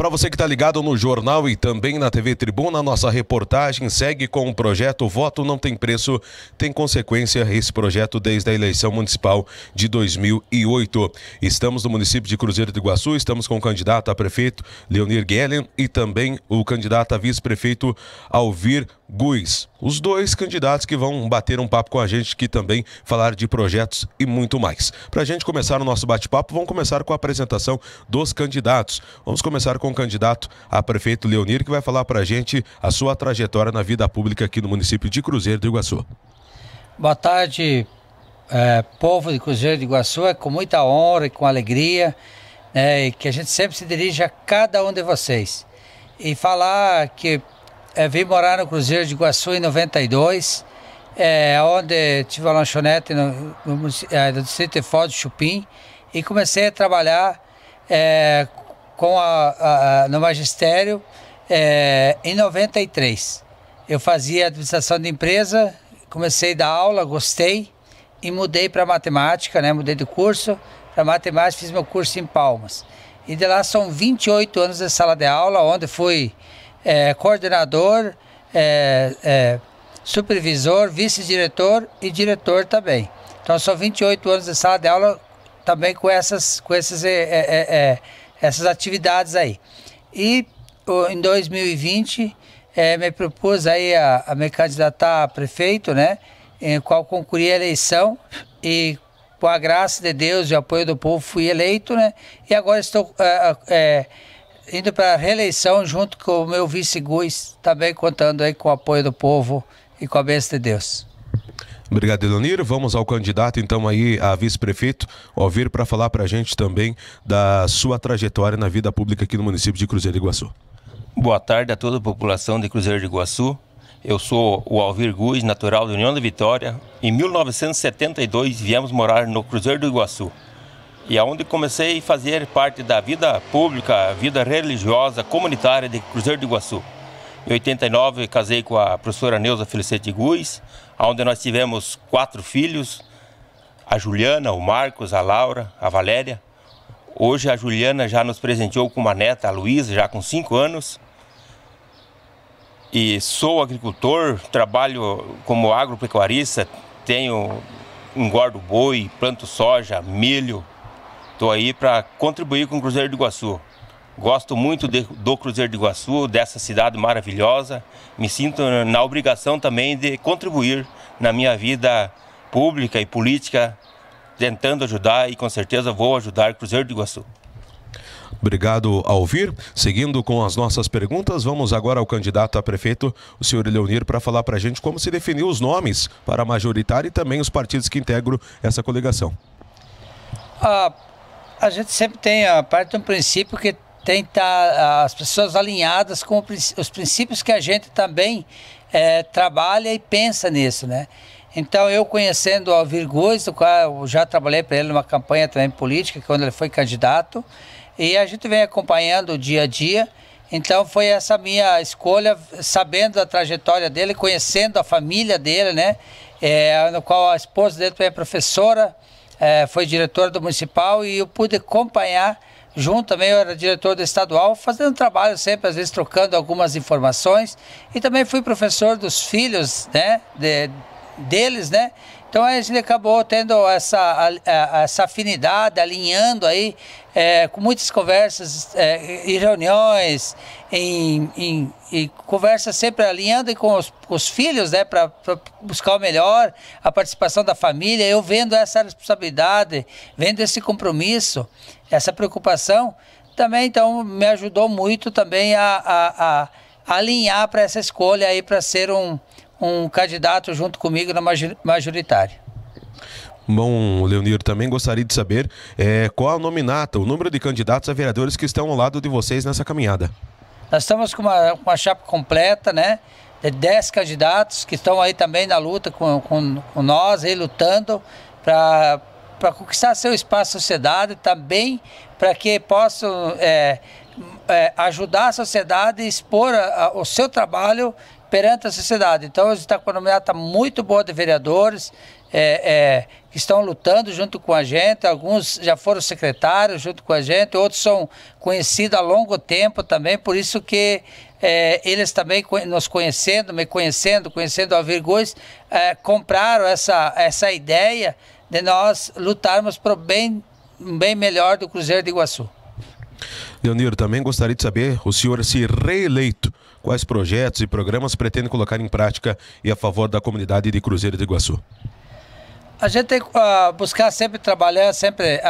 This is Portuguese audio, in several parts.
Para você que está ligado no jornal e também na TV Tribuna, nossa reportagem segue com o projeto Voto Não Tem Preço. Tem consequência esse projeto desde a eleição municipal de 2008. Estamos no município de Cruzeiro do Iguaçu, estamos com o candidato a prefeito Leonir Gellen e também o candidato a vice-prefeito Alvir Guiz os dois candidatos que vão bater um papo com a gente aqui também, falar de projetos e muito mais. Para a gente começar o nosso bate-papo, vamos começar com a apresentação dos candidatos. Vamos começar com o candidato a prefeito Leonir, que vai falar para a gente a sua trajetória na vida pública aqui no município de Cruzeiro do Iguaçu. Boa tarde, é, povo de Cruzeiro do Iguaçu. É com muita honra e com alegria né, que a gente sempre se dirige a cada um de vocês. E falar que é, vim morar no Cruzeiro de Iguaçu em 92, é, onde tive uma lanchonete no, no, no é, Distrito de Foz do Chupim e comecei a trabalhar é, com a, a, no magistério é, em 93. Eu fazia administração de empresa, comecei a dar aula, gostei e mudei para matemática, né? mudei de curso para matemática, fiz meu curso em Palmas. E de lá são 28 anos de sala de aula, onde fui é, coordenador, é, é, supervisor, vice-diretor e diretor também. Então são 28 anos de sala de aula também com essas, com esses, é, é, é, essas atividades aí. E em 2020 me propus aí a, a, me candidatar a prefeito, né? Em qual concorri a eleição e com a graça de Deus e o apoio do povo fui eleito, né? E agora estou indo para a reeleição junto com o meu vice Guiz, também contando aí com o apoio do povo e com a bênção de Deus. Obrigado, Elonir. Vamos ao candidato, então, aí a vice-prefeito, ouvir para falar para a gente também da sua trajetória na vida pública aqui no município de Cruzeiro do Iguaçu. Boa tarde a toda a população de Cruzeiro de Iguaçu. Eu sou o Alvir Guz, natural da União da Vitória. Em 1972 viemos morar no Cruzeiro do Iguaçu e aonde comecei a fazer parte da vida pública, vida religiosa, comunitária de Cruzeiro do Iguaçu. Em 89 casei com a professora Neuza Felicete Guiz, onde nós tivemos quatro filhos, a Juliana, o Marcos, a Laura, a Valéria. Hoje a Juliana já nos presenteou com uma neta, a Luísa, já com cinco anos. E sou agricultor, trabalho como agropecuarista, tenho engordo boi, planto soja, milho, Estou aí para contribuir com o Cruzeiro do Iguaçu. Gosto muito de, do Cruzeiro do Iguaçu, dessa cidade maravilhosa. Me sinto na obrigação também de contribuir na minha vida pública e política, tentando ajudar e com certeza vou ajudar o Cruzeiro do Iguaçu. Obrigado ao ouvir. Seguindo com as nossas perguntas, vamos agora ao candidato a prefeito, o senhor Leonir, para falar para a gente como se definiu os nomes para a majoritária e também os partidos que integram essa coligação. A ah, a gente sempre tem a parte de um princípio que tem estar tá, as pessoas alinhadas com os princípios que a gente também é, trabalha e pensa nisso, né? Então, eu conhecendo o Alvir do qual eu já trabalhei para ele numa campanha também política, quando ele foi candidato, e a gente vem acompanhando o dia a dia. Então, foi essa minha escolha, sabendo a trajetória dele, conhecendo a família dele, né? É, no qual a esposa dele também é professora, é, foi diretor do municipal e eu pude acompanhar junto também eu era diretor do estadual, fazendo trabalho sempre, às vezes trocando algumas informações. E também fui professor dos filhos, né, de, deles, né, então a gente acabou tendo essa, essa afinidade, alinhando aí é, com muitas conversas é, e reuniões, em, em, e conversa sempre alinhando com os, com os filhos, né, para buscar o melhor, a participação da família. Eu vendo essa responsabilidade, vendo esse compromisso, essa preocupação, também então me ajudou muito também a, a, a alinhar para essa escolha aí para ser um um candidato junto comigo na majoritária. Bom, Leonir, também gostaria de saber é, qual a nominata, o número de candidatos a vereadores que estão ao lado de vocês nessa caminhada. Nós estamos com uma, uma chapa completa, né? De 10 candidatos que estão aí também na luta com, com, com nós, aí lutando para conquistar seu espaço na sociedade, também para que possam é, é, ajudar a sociedade e expor a, a, o seu trabalho perante a sociedade. Então, está com uma nomeata tá muito boa de vereadores é, é, que estão lutando junto com a gente. Alguns já foram secretários junto com a gente, outros são conhecidos há longo tempo também. Por isso que é, eles também nos conhecendo, me conhecendo, conhecendo a Virguz, é, compraram essa, essa ideia de nós lutarmos para o bem, bem melhor do Cruzeiro de Iguaçu. Leoniro, também gostaria de saber, o senhor é se reeleito, quais projetos e programas pretende colocar em prática e a favor da comunidade de Cruzeiro de Iguaçu? A gente tem que uh, buscar sempre trabalhar, sempre uh,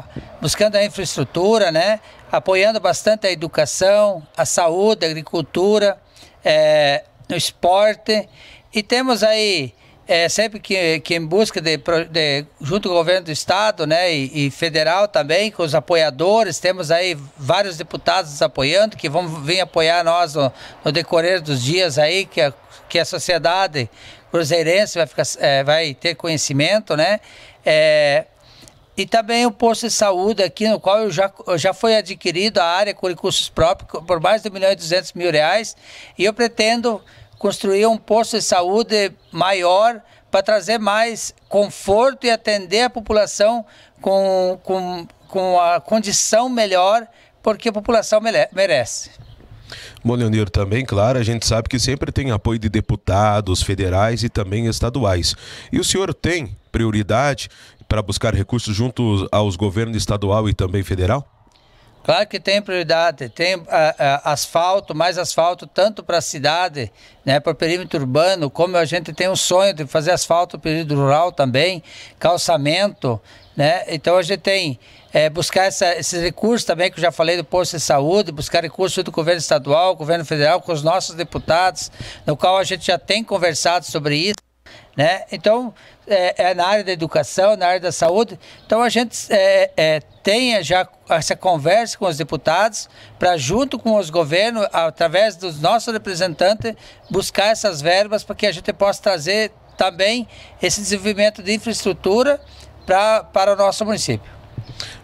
uh, buscando a infraestrutura, né? apoiando bastante a educação, a saúde, a agricultura, eh, o esporte. E temos aí é, sempre que, que em busca de, de, junto com o governo do estado, né, e, e, federal também, com os apoiadores, temos aí vários deputados apoiando que vão vir apoiar nós no, no decorrer dos dias aí que a, que a sociedade cruzeirense vai ficar, é, vai ter conhecimento, né? É, e também o posto de saúde aqui, no qual eu já, eu já foi adquirido a área com recursos próprios por mais de 1 milhão e 200 mil reais. E eu pretendo construir um posto de saúde maior para trazer mais conforto e atender a população com, com, com a condição melhor, porque a população merece. Bom, Leonir, também, claro, a gente sabe que sempre tem apoio de deputados federais e também estaduais. E o senhor tem prioridade para buscar recursos junto aos governos estadual e também federal? Claro que tem prioridade, tem uh, uh, asfalto, mais asfalto, tanto para a cidade, né, para o perímetro urbano, como a gente tem o um sonho de fazer asfalto no perímetro rural também, calçamento, né? Então a gente tem é, buscar essa, esses recursos também, que eu já falei do posto de saúde, buscar recursos do governo estadual, governo federal, com os nossos deputados, no qual a gente já tem conversado sobre isso. Né? Então, é, é, na área da educação, na área da saúde. Então, a gente é, é, tenha já essa conversa com os deputados para, junto com os governos, através dos nossos representantes, buscar essas verbas para que a gente possa trazer também esse desenvolvimento de infraestrutura para para o nosso município.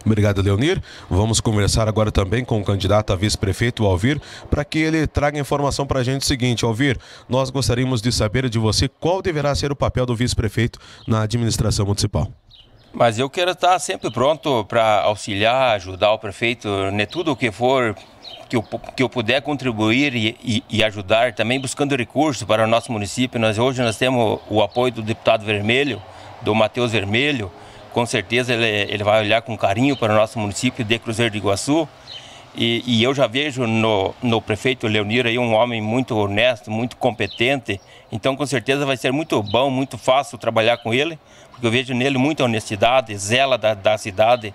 Obrigado, Leonir. Vamos conversar agora também com o candidato a vice-prefeito, Alvir, para que ele traga informação para a gente o seguinte. Alvir, nós gostaríamos de saber de você qual deverá ser o papel do vice-prefeito na administração municipal. Mas eu quero estar sempre pronto para auxiliar, ajudar o prefeito, né, tudo o que for que eu, que eu puder contribuir e, e, e ajudar, também buscando recursos para o nosso município. Nós, hoje nós temos o apoio do deputado Vermelho, do Matheus Vermelho, com certeza ele, ele vai olhar com carinho para o nosso município de Cruzeiro do Iguaçu. E, e, eu já vejo no, no prefeito Leonir aí um homem muito honesto, muito competente. Então, com certeza, vai ser muito bom, muito fácil trabalhar com ele, porque eu vejo nele muita honestidade, zela da, da cidade,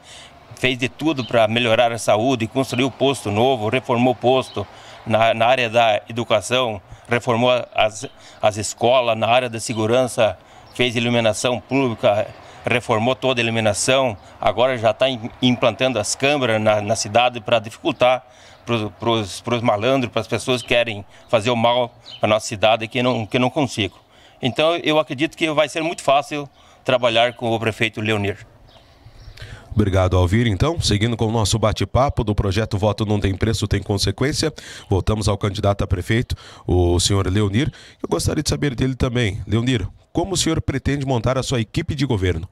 fez de tudo para melhorar a saúde, construiu posto novo, reformou posto na, na área da educação, reformou as, as escolas, na área da segurança, fez iluminação pública, reformou toda a iluminação, agora já está implantando as câmeras na, na cidade para dificultar para os malandros, para as pessoas que querem fazer o mal para nossa cidade que não, que não consigo. Então eu acredito que vai ser muito fácil trabalhar com o prefeito Leonir. Obrigado, Alvir. Então, seguindo com o nosso bate-papo do projeto Voto Não Tem Preço, Tem Consequência, voltamos ao candidato a prefeito, o senhor Leonir. Eu gostaria de saber dele também. Leonir, como o senhor pretende montar a sua equipe de governo?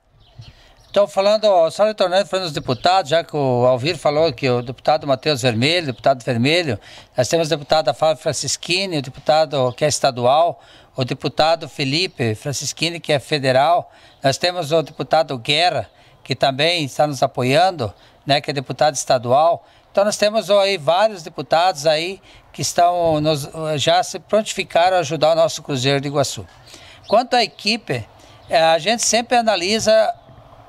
Então, falando, só retornando falando dos deputados, já que o Alvir falou que o deputado Matheus Vermelho, deputado Vermelho, nós temos o deputado Fábio Francischini, o deputado que é estadual, o deputado Felipe Francischini, que é federal, nós temos o deputado Guerra, que também está nos apoiando, né, que é deputado estadual. Então nós temos aí vários deputados aí que estão nos, já se prontificaram a ajudar o nosso Cruzeiro de Iguaçu. Quanto à equipe, é, a gente sempre analisa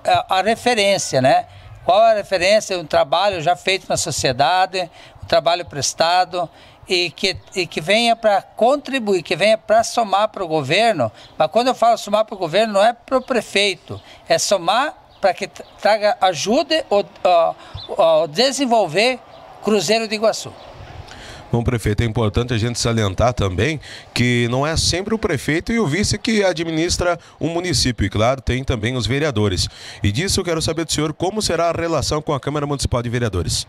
é, a referência, né? Qual a referência, um trabalho já feito na sociedade, um trabalho prestado e que, e que venha para contribuir, que venha para somar para o governo. Mas quando eu falo somar para o governo, não é para o prefeito, é somar para que traga ajude ou, desenvolver Cruzeiro de Iguaçu. Bom, prefeito, é importante a gente salientar também que não é sempre o prefeito e o vice que administra o município. E claro, tem também os vereadores. E disso eu quero saber do senhor como será a relação com a Câmara Municipal de Vereadores.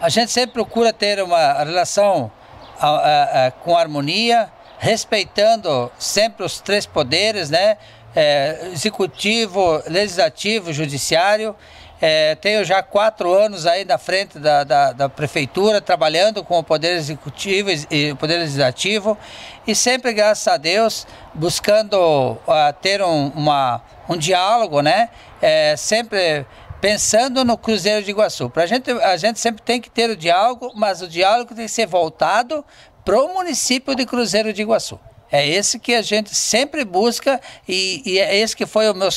A gente sempre procura ter uma relação a, a, a, com harmonia, respeitando sempre os três poderes, né? É, executivo, legislativo, judiciário é, tenho já quatro anos aí na frente da, da, da, prefeitura, trabalhando com o Poder Executivo e o Poder Legislativo, e sempre, graças a Deus, buscando uh, ter um, uma, um diálogo, né? É, sempre pensando no Cruzeiro de Iguaçu. Pra gente, a gente sempre tem que ter o diálogo, mas o diálogo tem que ser voltado para o município de Cruzeiro de Iguaçu. É esse que a gente sempre busca e, e é esse que foi o meu,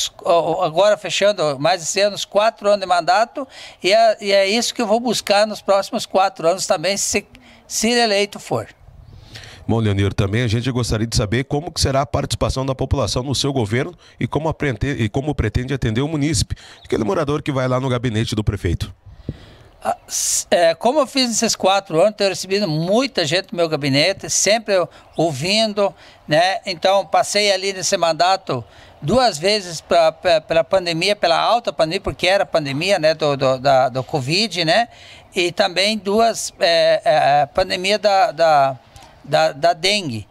agora fechando mais esse anos, quatro anos de mandato, e é, e é isso que eu vou buscar nos próximos quatro anos também, se, se eleito for. Bom, Leonir, também a gente gostaria de saber como será a participação da população no seu governo e como, aprender, e como pretende atender o munícipe, aquele morador que vai lá no gabinete do prefeito. Ah, é, como eu fiz nesses quatro anos, tenho recebido muita gente no meu gabinete, sempre ouvindo, né? Então, passei ali nesse mandato duas vezes pra, pra, pela pandemia, pela alta pandemia, porque era pandemia, né, do, do, da, do Covid, né? E também duas, é, é, pandemia da, da, da, da dengue.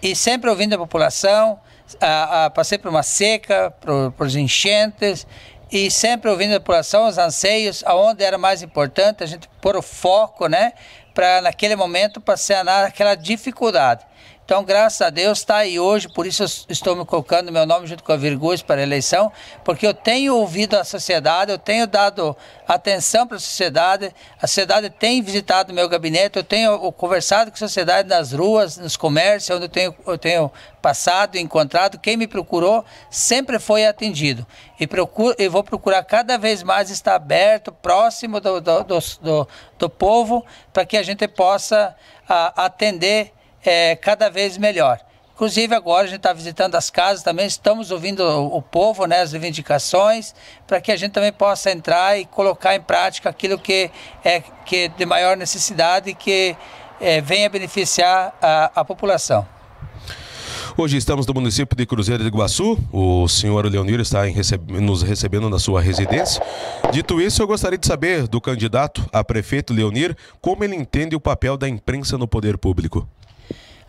E sempre ouvindo a população, a, a, passei por uma seca, por, por os enchentes, e sempre ouvindo a população, os anseios, aonde era mais importante a gente pôr o foco, né, para naquele momento para sanar aquela dificuldade. Então, graças a Deus, está aí hoje, por isso estou me colocando meu nome junto com a Virgulhos para a eleição, porque eu tenho ouvido a sociedade, eu tenho dado atenção para a sociedade, a sociedade tem visitado o meu gabinete, eu tenho conversado com a sociedade nas ruas, nos comércios, onde eu tenho, eu tenho passado, encontrado, quem me procurou sempre foi atendido. E procuro, eu vou procurar cada vez mais estar aberto, próximo do, do, do, do, do povo, para que a gente possa a, ah, atender é, cada vez melhor. Inclusive agora a gente está visitando as casas também, estamos ouvindo o, o povo, né, as reivindicações, para que a gente também possa entrar e colocar em prática aquilo que é que é de maior necessidade e que é, venha beneficiar a, a população. Hoje estamos no município de Cruzeiro de Iguaçu. O senhor Leonir está receb... nos recebendo na sua residência. Dito isso, eu gostaria de saber do candidato a prefeito Leonir como ele entende o papel da imprensa no poder público.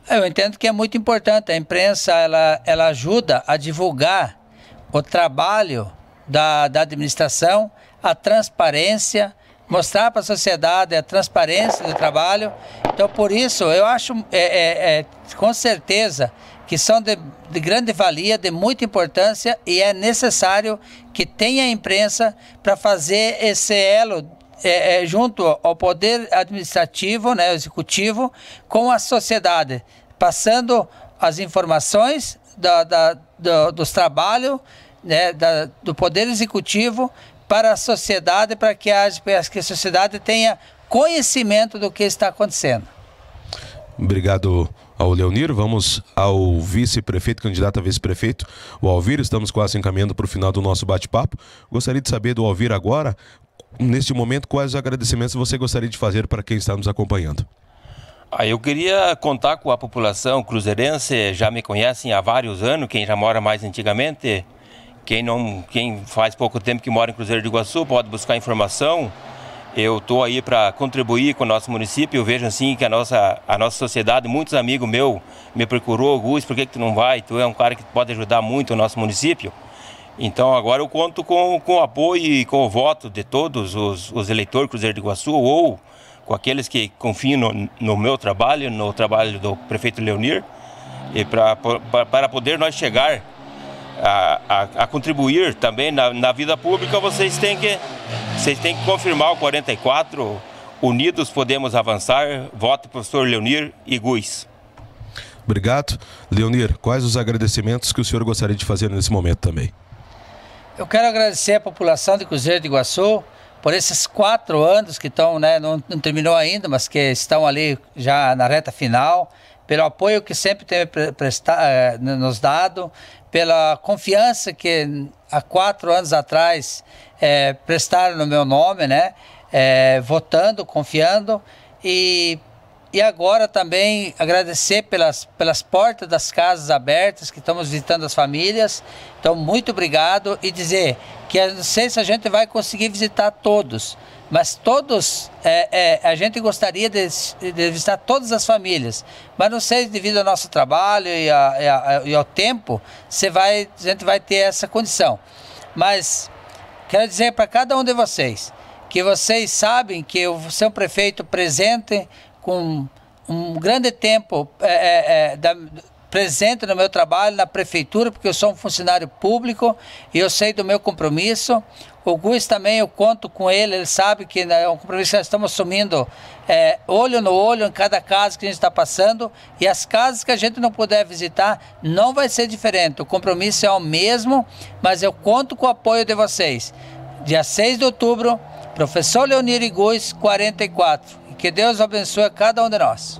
É, eu entendo que é muito importante. A imprensa ela, ela ajuda a divulgar o trabalho da, da administração, a transparência, mostrar para a sociedade a transparência do trabalho. Então, por isso, eu acho é, é, é com certeza que são de, de, grande valia, de muita importância e é necessário que tenha a imprensa para fazer esse elo é, é, junto ao poder administrativo, né, executivo, com a sociedade, passando as informações da, da, do, dos trabalhos né, da, do poder executivo para a sociedade, para que, que a sociedade tenha conhecimento do que está acontecendo. Obrigado ao Leonir. Vamos ao vice-prefeito, candidato a vice-prefeito, o Alvir. Estamos quase encaminhando para o final do nosso bate-papo. Gostaria de saber do Alvir agora neste momento, quais agradecimentos você gostaria de fazer para quem está nos acompanhando? Ah, eu queria contar com a população cruzeirense, já me conhecem há vários anos, quem já mora mais antigamente, quem, não, quem faz pouco tempo que mora em Cruzeiro do Iguaçu pode buscar informação. Eu estou aí para contribuir com o nosso município. Eu vejo assim que a nossa, a nossa sociedade, muitos amigos meus me procurou, Gus, por que, que tu não vai? Tu é um cara que pode ajudar muito o nosso município. Então agora eu conto com, com o apoio e com o voto de todos os, os eleitores Cruzeiro de Iguaçu ou com aqueles que confiam no, no meu trabalho, no trabalho do prefeito Leonir, e para poder nós chegar a, a, a contribuir também na, na, vida pública, vocês têm, que, vocês têm que confirmar o 44, unidos podemos avançar, vote professor Leonir e Guiz. Obrigado. Leonir, quais os agradecimentos que o senhor gostaria de fazer nesse momento também? Eu quero agradecer a população de Cruzeiro de Iguaçu por esses quatro anos que estão, né, não, não, terminou ainda, mas que estão ali já na reta final, pelo apoio que sempre tem prestado eh, nos dado, pela confiança que há quatro anos atrás é, prestaram no meu nome, né, é, votando, confiando e e agora também agradecer pelas, pelas portas das casas abertas que estamos visitando as famílias. Então, muito obrigado e dizer que eu não sei se a gente vai conseguir visitar todos, mas todos, é, é, a gente gostaria de, de, visitar todas as famílias, mas não sei, devido ao nosso trabalho e, a, e ao tempo, você vai, a gente vai ter essa condição. Mas quero dizer para cada um de vocês que vocês sabem que eu sou um prefeito presente, com um grande tempo é, é, é, da, presente no meu trabalho na prefeitura, porque eu sou um funcionário público e eu sei do meu compromisso. O Gus também, eu conto com ele, ele sabe que é um compromisso que nós estamos assumindo é, olho no olho em cada casa que a gente está passando. E as casas que a gente não puder visitar, não vai ser diferente. O compromisso é o mesmo, mas eu conto com o apoio de vocês. Dia 6 de outubro, professor Leonir Gus, 44. Que Deus abençoe cada um de nós.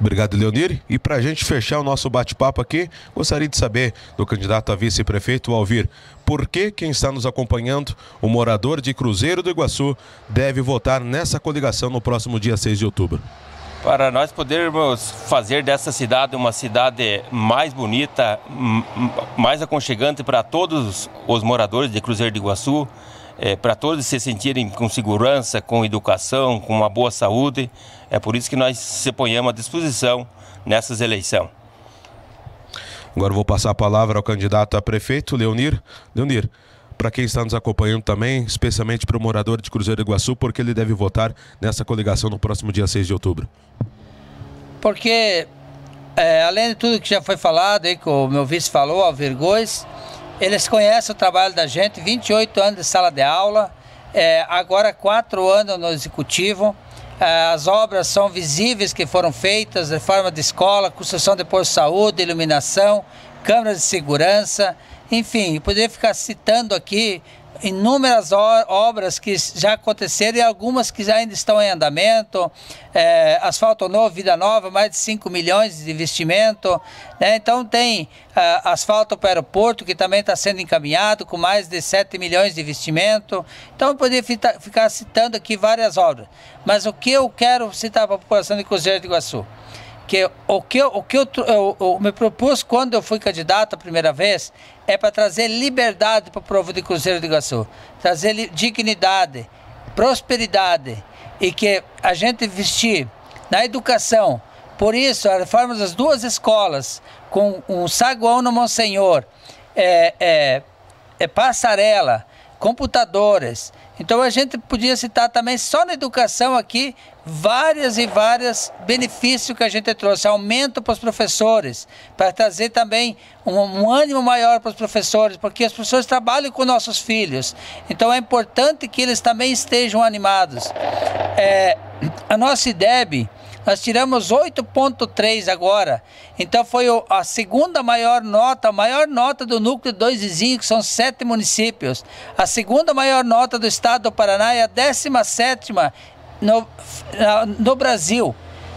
Obrigado, Leonir. E para a gente fechar o nosso bate-papo aqui, gostaria de saber do candidato a vice-prefeito Alvir, por que quem está nos acompanhando, o morador de Cruzeiro do Iguaçu, deve votar nessa coligação no próximo dia 6 de outubro? Para nós podermos fazer dessa cidade uma cidade mais bonita, mais aconchegante para todos os moradores de Cruzeiro do Iguaçu, é, para todos se sentirem com segurança, com educação, com uma boa saúde. É por isso que nós se ponhamos à disposição nessas eleições. Agora vou passar a palavra ao candidato a prefeito, Leonir. Leonir, para quem está nos acompanhando também, especialmente para o morador de Cruzeiro do Iguaçu, porque ele deve votar nessa coligação no próximo dia 6 de outubro? Porque, é, além de tudo que já foi falado, aí, que o meu vice falou, alvergoes. Eles conhecem o trabalho da gente, 28 anos de sala de aula, é, agora quatro anos no executivo. É, as obras são visíveis que foram feitas, reforma de escola, construção de posto de saúde, iluminação, câmeras de segurança, enfim, poderia ficar citando aqui inúmeras obras que já aconteceram e algumas que já ainda estão em andamento. É, asfalto novo, vida nova, mais de 5 milhões de investimento. Né? Então tem é, asfalto para o aeroporto, que também está sendo encaminhado, com mais de 7 milhões de investimento. Então eu poderia ficar citando aqui várias obras. Mas o que eu quero citar para a população de Cruzeiro de Iguaçu? que o que, eu, o que eu, eu, eu, me propus quando eu fui candidato a primeira vez é para trazer liberdade para o povo de Cruzeiro do Iguaçu, trazer dignidade, prosperidade e que a gente investir na educação. Por isso, a reforma das duas escolas, com um saguão no Monsenhor, é, é, é passarela, computadores, então a gente podia citar também só na educação aqui várias e várias benefícios que a gente trouxe, aumento para os professores, para trazer também um, um ânimo maior para os professores, porque os professores trabalham com nossos filhos. Então é importante que eles também estejam animados. É, a nossa IDEB nós tiramos 8,3 agora. Então foi a segunda maior nota, a maior nota do núcleo 2 vizinho, que são sete municípios. A segunda maior nota do estado do Paraná e a 17 no, no Brasil.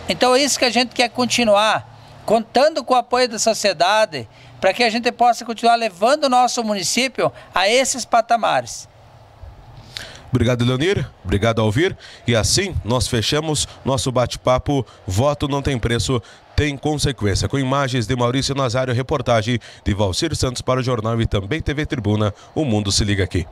Então é isso que a gente quer continuar, contando com o apoio da sociedade, para que a gente possa continuar levando o nosso município a esses patamares. Obrigado, Leonir. Obrigado, Alvir. E assim nós fechamos nosso bate-papo. Voto não tem preço, tem consequência. Com imagens de Maurício Nazário, reportagem de Valcir Santos para o jornal e também TV Tribuna. O mundo se liga aqui.